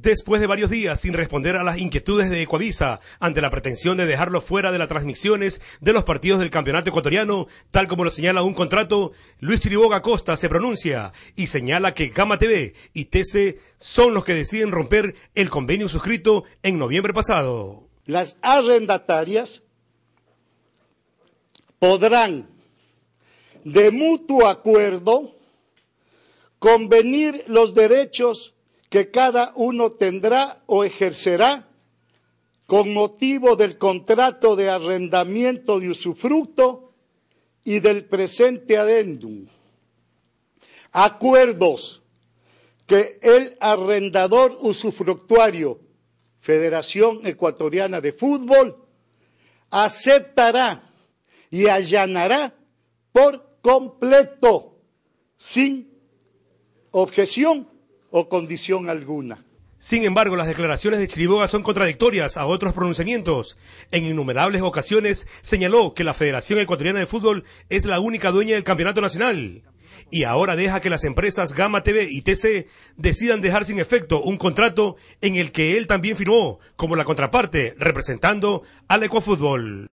Después de varios días sin responder a las inquietudes de Ecuavisa ante la pretensión de dejarlo fuera de las transmisiones de los partidos del campeonato ecuatoriano, tal como lo señala un contrato, Luis Chiriboga Costa se pronuncia y señala que Gama TV y TC son los que deciden romper el convenio suscrito en noviembre pasado. Las arrendatarias podrán, de mutuo acuerdo, convenir los derechos que cada uno tendrá o ejercerá con motivo del contrato de arrendamiento de usufructo y del presente adendum. Acuerdos que el arrendador usufructuario, Federación Ecuatoriana de Fútbol, aceptará y allanará por completo, sin objeción o condición alguna. Sin embargo, las declaraciones de Chiriboga son contradictorias a otros pronunciamientos. En innumerables ocasiones señaló que la Federación Ecuatoriana de Fútbol es la única dueña del campeonato nacional. Y ahora deja que las empresas Gama TV y TC decidan dejar sin efecto un contrato en el que él también firmó como la contraparte, representando al Ecuafútbol.